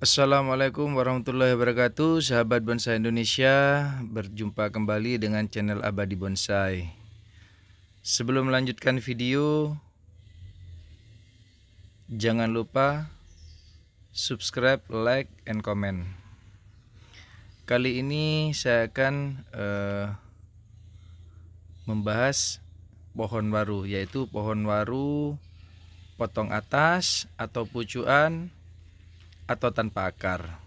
Assalamualaikum warahmatullahi wabarakatuh Sahabat Bonsai Indonesia Berjumpa kembali dengan channel Abadi Bonsai Sebelum melanjutkan video Jangan lupa Subscribe, like, and comment Kali ini saya akan uh, Membahas pohon waru Yaitu pohon waru Potong atas atau pucuan atau tanpa akar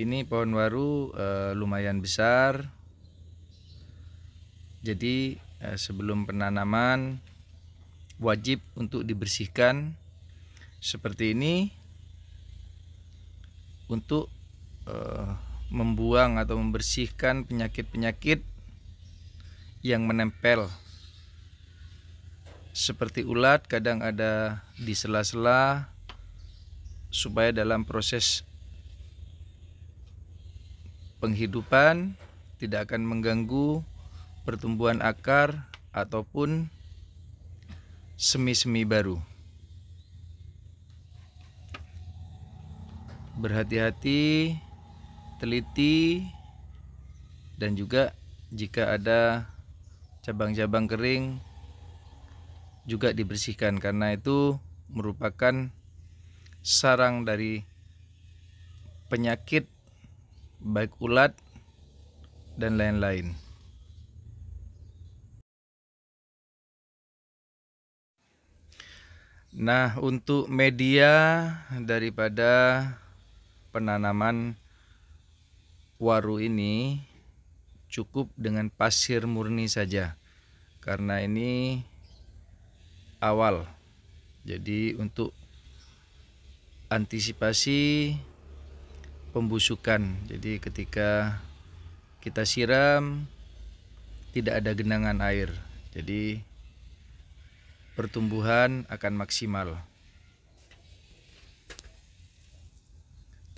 ini pohon waru e, lumayan besar jadi e, sebelum penanaman wajib untuk dibersihkan seperti ini untuk e, membuang atau membersihkan penyakit-penyakit yang menempel seperti ulat kadang ada di sela-sela supaya dalam proses penghidupan tidak akan mengganggu pertumbuhan akar ataupun semi-semi baru. Berhati-hati, teliti, dan juga jika ada cabang-cabang kering juga dibersihkan karena itu merupakan sarang dari penyakit baik ulat dan lain-lain. Nah, untuk media daripada penanaman waru ini cukup dengan pasir murni saja. Karena ini awal. Jadi untuk antisipasi pembusukan. Jadi ketika kita siram tidak ada genangan air. Jadi pertumbuhan akan maksimal.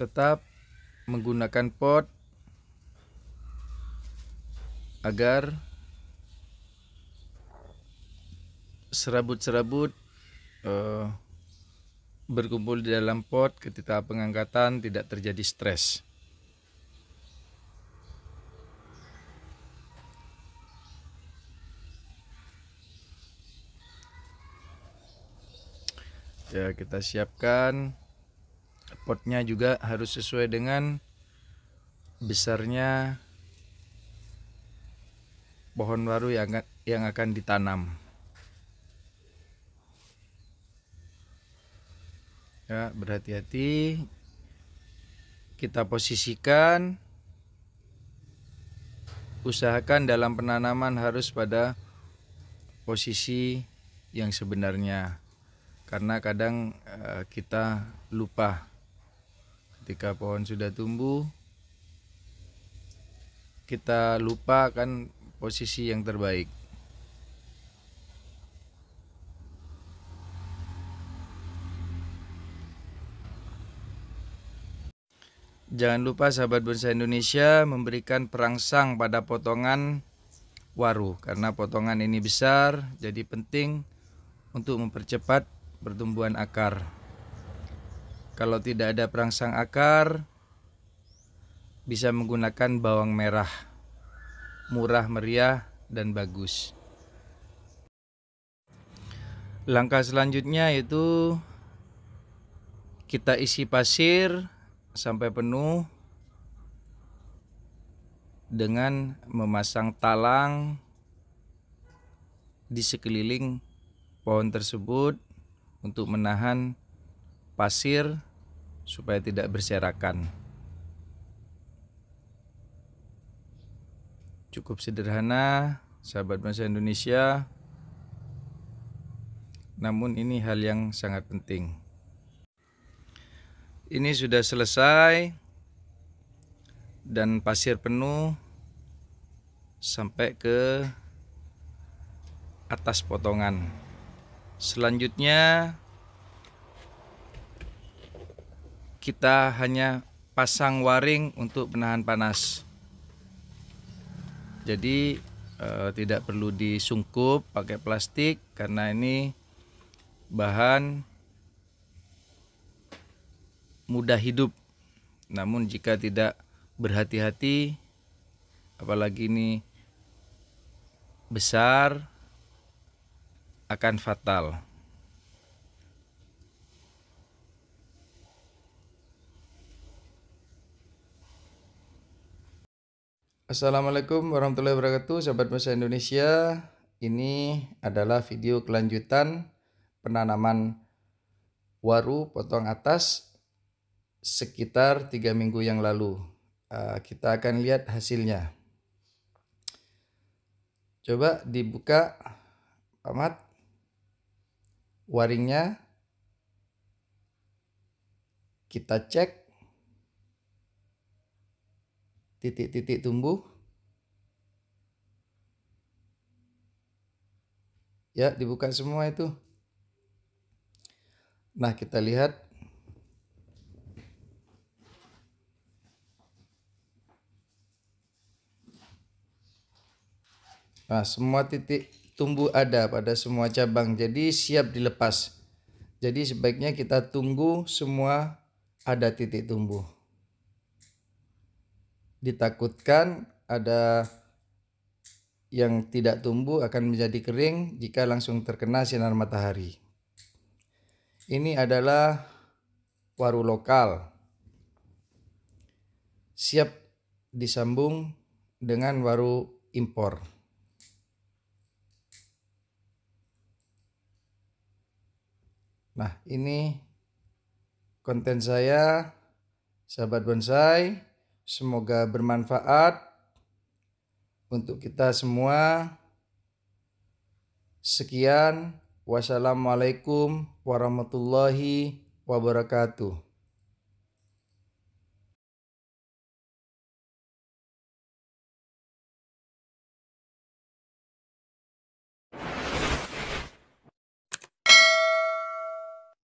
Tetap menggunakan pot agar serabut-serabut uh, berkumpul di dalam pot ketika pengangkatan tidak terjadi stres. Ya, kita siapkan potnya juga harus sesuai dengan besarnya pohon baru yang yang akan ditanam. ya berhati-hati kita posisikan usahakan dalam penanaman harus pada posisi yang sebenarnya karena kadang eh, kita lupa ketika pohon sudah tumbuh kita lupa kan posisi yang terbaik Jangan lupa sahabat bonsai Indonesia memberikan perangsang pada potongan waru karena potongan ini besar jadi penting untuk mempercepat pertumbuhan akar. Kalau tidak ada perangsang akar bisa menggunakan bawang merah. Murah meriah dan bagus. Langkah selanjutnya yaitu kita isi pasir sampai penuh dengan memasang talang di sekeliling pohon tersebut untuk menahan pasir supaya tidak berserakan. Cukup sederhana, sahabat bangsa Indonesia. Namun ini hal yang sangat penting ini sudah selesai dan pasir penuh sampai ke atas potongan selanjutnya kita hanya pasang waring untuk penahan panas jadi eh, tidak perlu disungkup pakai plastik karena ini bahan mudah hidup. Namun jika tidak berhati-hati apalagi ini besar akan fatal. Assalamualaikum warahmatullahi wabarakatuh sahabat bahasa Indonesia Ini adalah video kelanjutan penanaman waru potong atas sekitar tiga minggu yang lalu. Uh, kita akan lihat hasilnya. Coba dibuka, amat waringnya. Kita cek titik-titik tumbuh. Ya, dibuka semua itu. Nah, kita lihat Nah, semua titik tumbuh ada pada semua cabang, jadi siap dilepas. Jadi sebaiknya kita tunggu semua ada titik tumbuh. Ditakutkan ada yang tidak tumbuh akan menjadi kering jika langsung terkena sinar matahari. Ini adalah waru lokal. Siap disambung dengan waru impor. Nah, ini konten saya sahabat bonsai. Semoga bermanfaat untuk kita semua. Sekian, wassalamualaikum warahmatullahi wabarakatuh.